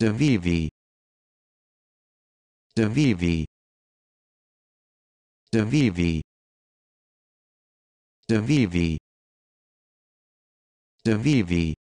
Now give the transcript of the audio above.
Davivi Davivi Davivi Davivi Davivi